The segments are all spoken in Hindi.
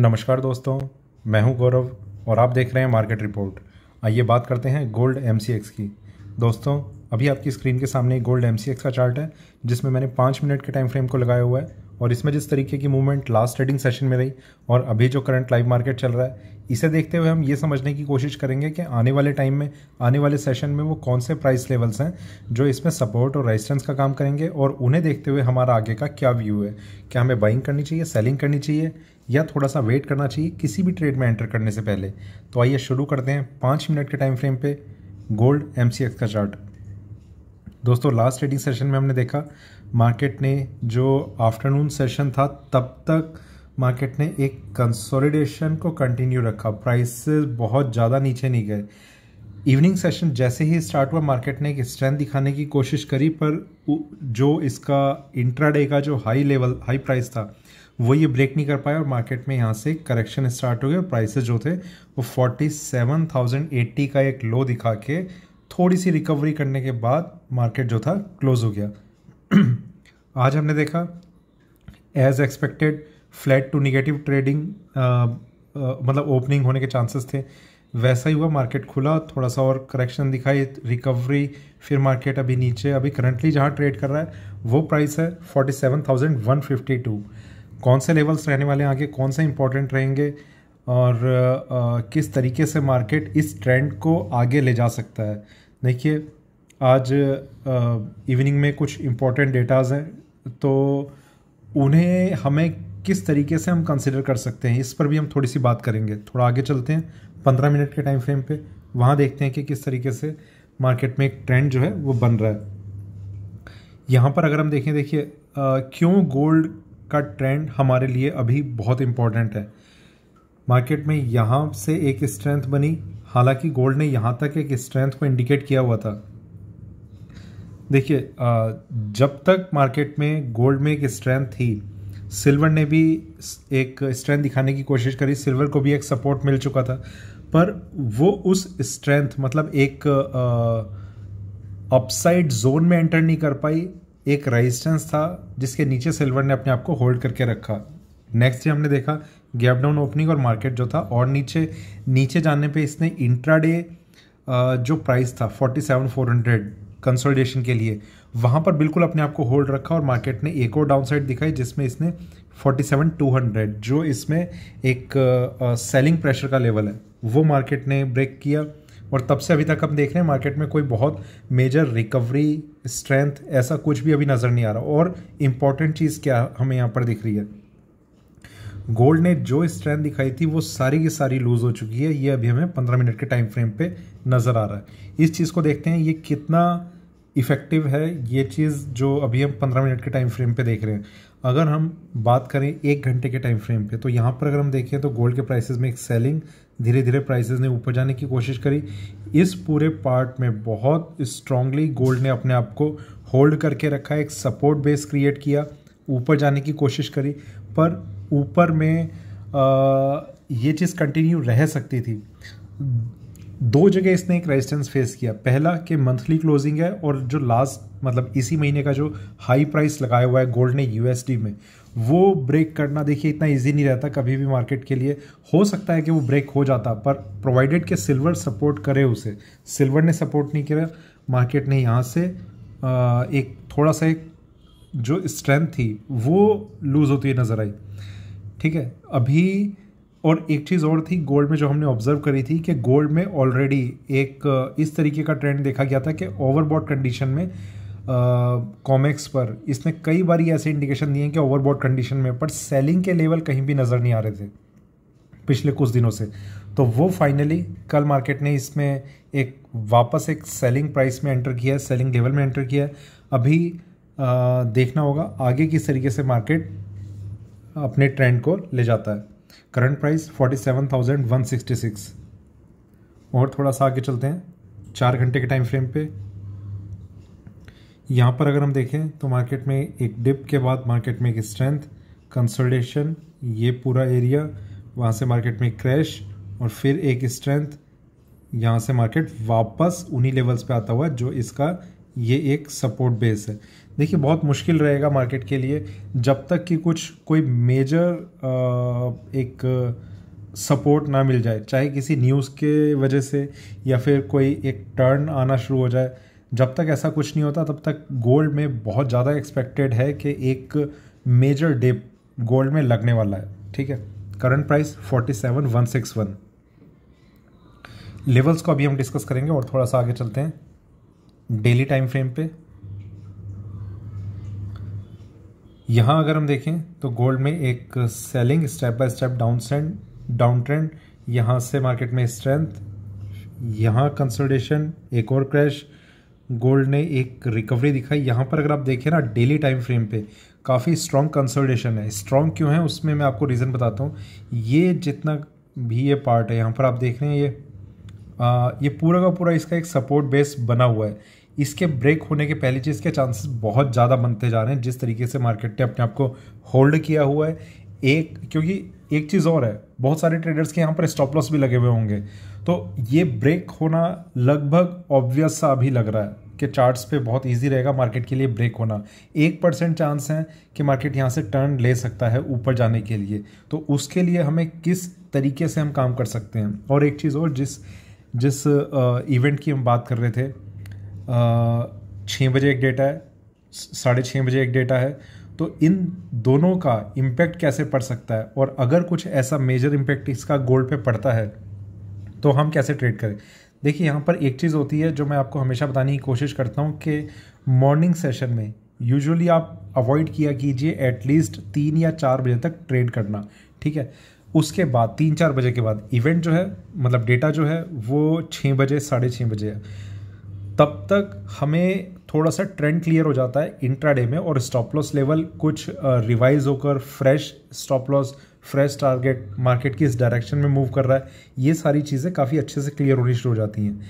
नमस्कार दोस्तों मैं हूं गौरव और आप देख रहे हैं मार्केट रिपोर्ट आइए बात करते हैं गोल्ड एम की दोस्तों अभी आपकी स्क्रीन के सामने एक गोल्ड एम का चार्ट है जिसमें मैंने पाँच मिनट के टाइम फ्रेम को लगाया हुआ है और इसमें जिस तरीके की मूवमेंट लास्ट ट्रेडिंग सेशन में रही और अभी जो करंट लाइव मार्केट चल रहा है इसे देखते हुए हम ये समझने की कोशिश करेंगे कि आने वाले टाइम में आने वाले सेशन में वो कौन से प्राइस लेवल्स हैं जो इसमें सपोर्ट और रेजिस्टेंस का काम करेंगे और उन्हें देखते हुए हमारा आगे का क्या व्यू है क्या हमें बाइंग करनी चाहिए सेलिंग करनी चाहिए या थोड़ा सा वेट करना चाहिए किसी भी ट्रेड में एंटर करने से पहले तो आइए शुरू करते हैं पाँच मिनट के टाइम फ्रेम पर गोल्ड एम का चार्ट दोस्तों लास्ट ट्रेडिंग सेशन में हमने देखा मार्केट ने जो आफ्टरनून सेशन था तब तक मार्केट ने एक कंसोलिडेशन को कंटिन्यू रखा प्राइसेस बहुत ज़्यादा नीचे नहीं गए इवनिंग सेशन जैसे ही स्टार्ट हुआ मार्केट ने एक स्ट्रेंथ दिखाने की कोशिश करी पर जो इसका इंट्राडे का जो हाई लेवल हाई प्राइस था वो ये ब्रेक नहीं कर पाया और मार्केट में यहाँ से करेक्शन स्टार्ट हो गया प्राइसेस जो थे वो 47,080 का एक लो दिखा के थोड़ी सी रिकवरी करने के बाद मार्केट जो था क्लोज़ हो गया आज हमने देखा as expected flat to negative trading मतलब ओपनिंग होने के चांसेस थे वैसा ही हुआ मार्केट खुला थोड़ा सा और करेक्शन दिखाई रिकवरी फिर मार्केट अभी नीचे अभी करंटली जहाँ ट्रेड कर रहा है वो प्राइस है 47,152 कौन से लेवल्स रहने वाले हैं आगे कौन से इंपॉर्टेंट रहेंगे और किस तरीके से मार्केट इस ट्रेंड को आगे ले जा सकता है देखिए आज इवनिंग में कुछ इम्पोर्टेंट डेटाज हैं तो उन्हें हमें किस तरीके से हम कंसिडर कर सकते हैं इस पर भी हम थोड़ी सी बात करेंगे थोड़ा आगे चलते हैं पंद्रह मिनट के टाइम फ्रेम पे वहाँ देखते हैं कि किस तरीके से मार्केट में एक ट्रेंड जो है वो बन रहा है यहाँ पर अगर हम देखें देखिए क्यों गोल्ड का ट्रेंड हमारे लिए अभी बहुत इम्पोर्टेंट है मार्केट में यहाँ से एक स्ट्रेंथ बनी हालांकि गोल्ड ने यहाँ तक एक स्ट्रेंथ को इंडिकेट किया हुआ था देखिए जब तक मार्केट में गोल्ड में एक स्ट्रेंथ थी सिल्वर ने भी एक स्ट्रेंथ दिखाने की कोशिश करी सिल्वर को भी एक सपोर्ट मिल चुका था पर वो उस स्ट्रेंथ मतलब एक अपसाइड जोन में एंटर नहीं कर पाई एक रेजिस्टेंस था जिसके नीचे सिल्वर ने अपने आप को होल्ड करके रखा नेक्स्ट डे हमने देखा गैप डाउन ओपनिंग और मार्केट जो था और नीचे नीचे जाने पे इसने इंट्राडे जो प्राइस था forty seven four hundred consolidation के लिए वहाँ पर बिल्कुल अपने आप को होल्ड रखा और मार्केट ने एक और डाउनसाइड दिखाई जिसमें इसने फोर्टी सेवन टू हंड्रेड जो इसमें एक सेलिंग प्रेशर का लेवल है वो मार्केट ने ब्रेक किया और तब से अभी तक हम देख रहे हैं मार्केट में कोई बहुत मेजर रिकवरी स्ट्रेंथ ऐसा कुछ भी अभी नज़र नहीं आ रहा और इम्पॉर्टेंट चीज़ क्या हमें यहाँ पर दिख रही है गोल्ड ने जो स्ट्रेंथ दिखाई थी वो सारी की सारी लूज़ हो चुकी है ये अभी हमें पंद्रह मिनट के टाइम फ्रेम पे नज़र आ रहा है इस चीज़ को देखते हैं ये कितना इफ़ेक्टिव है ये चीज़ जो अभी हम पंद्रह मिनट के टाइम फ्रेम पे देख रहे हैं अगर हम बात करें एक घंटे के टाइम फ्रेम पे तो यहाँ पर अगर हम देखें तो गोल्ड के प्राइसेस में एक सेलिंग धीरे धीरे प्राइसेस ने ऊपर जाने की कोशिश करी इस पूरे पार्ट में बहुत स्ट्रांगली गोल्ड ने अपने आप को होल्ड करके रखा एक सपोर्ट बेस क्रिएट किया ऊपर जाने की कोशिश करी पर ऊपर में ये चीज़ कंटिन्यू रह सकती थी दो जगह इसने एक रेजिस्टेंस फेस किया पहला कि मंथली क्लोजिंग है और जो लास्ट मतलब इसी महीने का जो हाई प्राइस लगाया हुआ है गोल्ड ने यूएसडी में वो ब्रेक करना देखिए इतना इजी नहीं रहता कभी भी मार्केट के लिए हो सकता है कि वो ब्रेक हो जाता पर प्रोवाइडेड कि सिल्वर सपोर्ट करे उसे सिल्वर ने सपोर्ट नहीं किया मार्केट ने यहाँ से एक थोड़ा सा एक जो स्ट्रेंथ थी वो लूज़ होती हुई नज़र आई ठीक है अभी और एक चीज़ और थी गोल्ड में जो हमने ऑब्जर्व करी थी कि गोल्ड में ऑलरेडी एक इस तरीके का ट्रेंड देखा गया था कि ओवरबॉड कंडीशन में कॉमेक्स पर इसने कई बार ऐसे इंडिकेशन दिए कि ओवरबॉड कंडीशन में पर सेलिंग के लेवल कहीं भी नज़र नहीं आ रहे थे पिछले कुछ दिनों से तो वो फाइनली कल मार्केट ने इसमें एक वापस एक सेलिंग प्राइस में एंटर किया है सेलिंग लेवल में एंटर किया है अभी आ, देखना होगा आगे किस तरीके से मार्केट अपने ट्रेंड को ले जाता है current price forty seven thousand one sixty six और थोड़ा सा आगे चलते हैं चार घंटे के टाइम फ्रेम पे यहाँ पर अगर हम देखें तो मार्केट में एक डिप के बाद मार्केट में एक स्ट्रेंथ कंसोलिडेशन ये पूरा एरिया वहाँ से मार्केट में क्रैश और फिर एक स्ट्रेंथ यहाँ से मार्केट वापस उन्हीं लेवल्स पे आता हुआ जो इसका ये एक सपोर्ट बेस है देखिए बहुत मुश्किल रहेगा मार्केट के लिए जब तक कि कुछ कोई मेजर एक सपोर्ट ना मिल जाए चाहे किसी न्यूज़ के वजह से या फिर कोई एक टर्न आना शुरू हो जाए जब तक ऐसा कुछ नहीं होता तब तक गोल्ड में बहुत ज़्यादा एक्सपेक्टेड है कि एक मेजर डिप गोल्ड में लगने वाला है ठीक है current price forty seven one six one levels को अभी हम डिस्कस करेंगे और थोड़ा सा आगे चलते हैं डेली टाइम फ्रेम पे यहाँ अगर हम देखें तो गोल्ड में एक selling step by step down trend down trend यहाँ से मार्केट में स्ट्रेंथ यहाँ कंसोलिडेशन एक और क्रैश गोल्ड ने एक रिकवरी दिखाई यहाँ पर अगर आप देखें ना डेली टाइम फ्रेम पे काफ़ी स्ट्रॉन्ग कंसोलिडेशन है स्ट्रॉन्ग क्यों है उसमें मैं आपको रीज़न बताता हूँ ये जितना भी ये पार्ट है यहाँ पर आप देख रहे हैं ये आ, ये पूरा का पूरा इसका एक सपोर्ट बेस बना हुआ है इसके ब्रेक होने के पहले चीज़ के चांसेस बहुत ज़्यादा बनते जा रहे हैं जिस तरीके से मार्केट ने अपने आप को होल्ड किया हुआ है एक क्योंकि एक चीज़ और है बहुत सारे ट्रेडर्स के यहाँ पर स्टॉप लॉस भी लगे हुए होंगे तो ये ब्रेक होना लगभग ऑब्वियस सा अभी लग रहा है कि चार्ट्स पे बहुत इजी रहेगा मार्केट के लिए ब्रेक होना एक परसेंट चांस है कि मार्केट यहाँ से टर्न ले सकता है ऊपर जाने के लिए तो उसके लिए हमें किस तरीके से हम काम कर सकते हैं और एक चीज़ और जिस जिस इवेंट की हम बात कर रहे थे छः बजे एक डेटा है साढ़े छः बजे एक डेटा है तो इन दोनों का इम्पैक्ट कैसे पड़ सकता है और अगर कुछ ऐसा मेजर इम्पैक्ट इसका गोल्ड पे पड़ता है तो हम कैसे ट्रेड करें देखिए यहाँ पर एक चीज़ होती है जो मैं आपको हमेशा बताने की कोशिश करता हूँ कि मॉर्निंग सेशन में यूजुअली आप अवॉइड किया कीजिए एटलीस्ट तीन या चार बजे तक ट्रेड करना ठीक है उसके बाद तीन चार बजे के बाद इवेंट जो है मतलब डेटा जो है वो छः बजे साढ़े छः बजे है तब तक हमें थोड़ा सा ट्रेंड क्लियर हो जाता है इंट्राडे में और स्टॉप लॉस लेवल कुछ रिवाइज होकर fresh stop loss fresh target market की इस डायरेक्शन में मूव कर रहा है ये सारी चीज़ें काफ़ी अच्छे से क्लियर होनी शुरू हो जाती हैं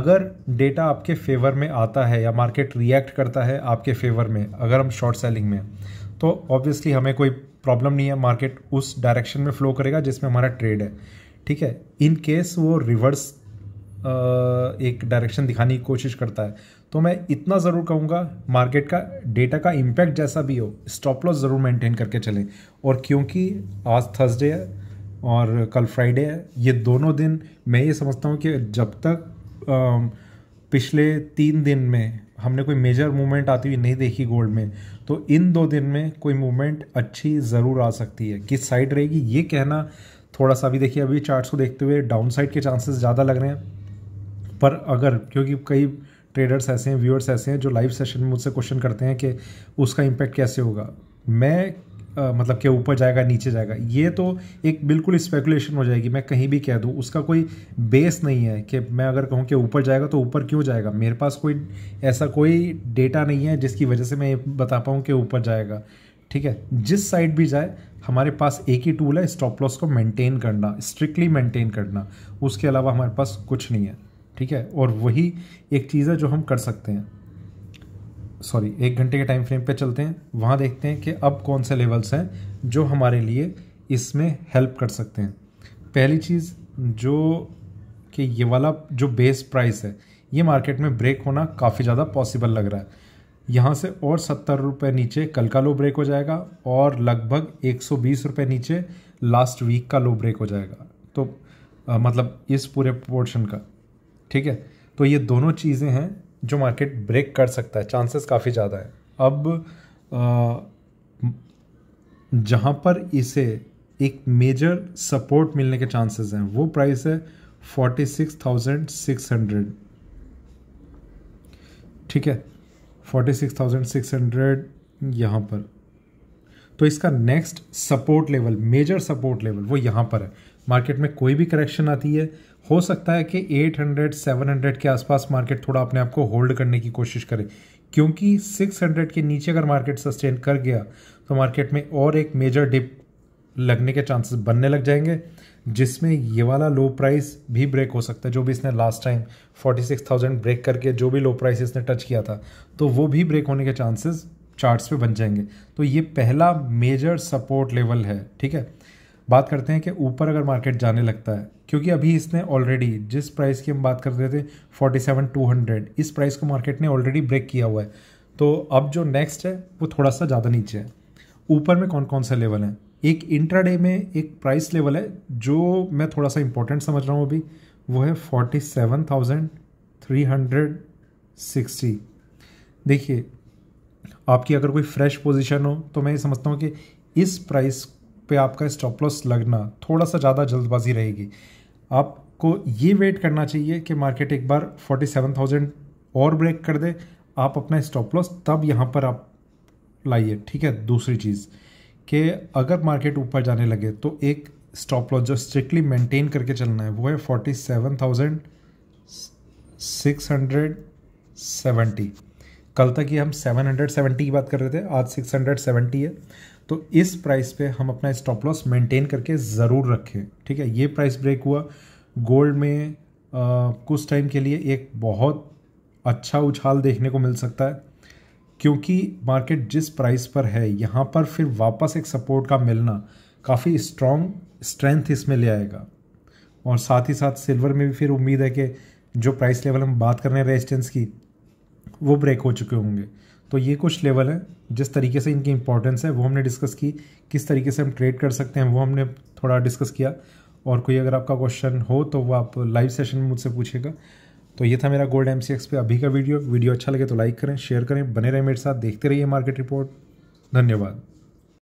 अगर डेटा आपके फेवर में आता है या मार्केट रिएक्ट करता है आपके फेवर में अगर हम शॉर्ट सेलिंग में तो ऑब्वियसली हमें कोई प्रॉब्लम नहीं है मार्केट उस डायरेक्शन में फ्लो करेगा जिसमें हमारा ट्रेड है ठीक है इन केस वो रिवर्स एक डायरेक्शन दिखाने की कोशिश करता है तो मैं इतना ज़रूर कहूँगा मार्केट का डेटा का इम्पैक्ट जैसा भी हो स्टॉप लॉस ज़रूर मेंटेन करके चलें और क्योंकि आज थर्सडे है और कल फ्राइडे है ये दोनों दिन मैं ये समझता हूँ कि जब तक पिछले तीन दिन में हमने कोई मेजर मूवमेंट आती हुई नहीं देखी गोल्ड में तो इन दो दिन में कोई मूवमेंट अच्छी ज़रूर आ सकती है किस साइड रहेगी ये कहना थोड़ा सा भी देखिए अभी चार्ट्स को देखते हुए डाउन साइड के चांसेस ज़्यादा लग रहे हैं पर अगर क्योंकि कई ट्रेडर्स ऐसे हैं व्यूअर्स ऐसे हैं जो लाइव सेशन में मुझसे क्वेश्चन करते हैं कि उसका इम्पैक्ट कैसे होगा मैं आ, मतलब क्या ऊपर जाएगा नीचे जाएगा ये तो एक बिल्कुल स्पेकुलेशन हो जाएगी मैं कहीं भी कह दूँ उसका कोई बेस नहीं है कि मैं अगर कहूँ कि ऊपर जाएगा तो ऊपर क्यों जाएगा मेरे पास कोई ऐसा कोई डेटा नहीं है जिसकी वजह से मैं ये बता पाऊँ कि ऊपर जाएगा ठीक है जिस साइड भी जाए हमारे पास एक ही टूल है स्टॉप लॉस को मेंटेन करना स्ट्रिक्टली मेंटेन करना उसके अलावा हमारे पास कुछ नहीं है ठीक है और वही एक चीज़ है जो हम कर सकते हैं सॉरी एक घंटे के टाइम फ्रेम पे चलते हैं वहाँ देखते हैं कि अब कौन से लेवल्स हैं जो हमारे लिए इसमें हेल्प कर सकते हैं पहली चीज़ जो कि ये वाला जो बेस प्राइस है ये मार्केट में ब्रेक होना काफ़ी ज़्यादा पॉसिबल लग रहा है यहाँ से और सत्तर रुपये नीचे कल का लो ब्रेक हो जाएगा और लगभग एक सौ बीस रुपये नीचे लास्ट वीक का लो ब्रेक हो जाएगा तो आ, मतलब इस पूरे पोर्शन का ठीक है तो ये दोनों चीज़ें हैं जो मार्केट ब्रेक कर सकता है चांसेस काफ़ी ज़्यादा है अब जहाँ पर इसे एक मेजर सपोर्ट मिलने के चांसेस हैं वो प्राइस है forty six thousand six hundred ठीक है forty six thousand six hundred यहाँ पर तो इसका next support level major support level वो यहाँ पर है मार्केट में कोई भी करेक्शन आती है हो सकता है कि 800 700 के आसपास मार्केट थोड़ा अपने आप को होल्ड करने की कोशिश करे क्योंकि 600 के नीचे अगर मार्केट सस्टेन कर गया तो मार्केट में और एक मेजर डिप लगने के चांसेस बनने लग जाएंगे जिसमें ये वाला लो प्राइस भी ब्रेक हो सकता है जो भी इसने लास्ट टाइम 46,000 ब्रेक करके जो भी लो प्राइस इसने टच किया था तो वो भी ब्रेक होने के चांसेस चार्ट्स पे बन जाएंगे तो ये पहला मेजर सपोर्ट लेवल है ठीक है बात करते हैं कि ऊपर अगर मार्केट जाने लगता है क्योंकि अभी इसने ऑलरेडी जिस प्राइस की हम बात कर रहे थे फोर्टी सेवन टू हंड्रेड इस प्राइस को मार्केट ने ऑलरेडी ब्रेक किया हुआ है तो अब जो नेक्स्ट है वो थोड़ा सा ज़्यादा नीचे है ऊपर में कौन कौन सा लेवल है एक इंट्राडे में एक प्राइस लेवल है जो मैं थोड़ा सा इंपॉर्टेंट समझ रहा हूँ अभी वो है forty seven thousand three hundred sixty देखिए आपकी अगर कोई फ्रेश पोजीशन हो तो मैं ये समझता हूँ कि इस प्राइस पे आपका स्टॉप लॉस लगना थोड़ा सा ज़्यादा जल्दबाजी रहेगी आपको ये वेट करना चाहिए कि मार्केट एक बार 47,000 और ब्रेक कर दे आप अपना स्टॉप लॉस तब यहाँ पर आप लाइए ठीक है दूसरी चीज़ कि अगर मार्केट ऊपर जाने लगे तो एक स्टॉप लॉस जो स्ट्रिक्टली मेंटेन करके चलना है वो है forty seven thousand six hundred कल तक ही हम सेवन हंड्रेड सेवेंटी की बात कर रहे थे आज सिक्स हंड्रेड है तो इस प्राइस पे हम अपना स्टॉप लॉस मेंटेन करके ज़रूर रखें ठीक है ये प्राइस ब्रेक हुआ गोल्ड में आ, कुछ टाइम के लिए एक बहुत अच्छा उछाल देखने को मिल सकता है क्योंकि मार्केट जिस प्राइस पर है यहाँ पर फिर वापस एक सपोर्ट का मिलना काफ़ी स्ट्रॉन्ग स्ट्रेंथ इसमें ले आएगा और साथ ही साथ सिल्वर में भी फिर उम्मीद है कि जो प्राइस लेवल हम बात कर रहे हैं रेजिस्टेंस की वो ब्रेक हो चुके होंगे तो ये कुछ लेवल हैं जिस तरीके से इनकी इंपॉर्टेंस है वो हमने डिस्कस की किस तरीके से हम ट्रेड कर सकते हैं वो हमने थोड़ा डिस्कस किया और कोई अगर आपका क्वेश्चन हो तो वो आप लाइव सेशन में मुझसे पूछेगा तो ये था मेरा गोल्ड एम पे अभी का वीडियो वीडियो अच्छा लगे तो लाइक करें शेयर करें बने रहें मेरे साथ देखते रहिए मार्केट रिपोर्ट धन्यवाद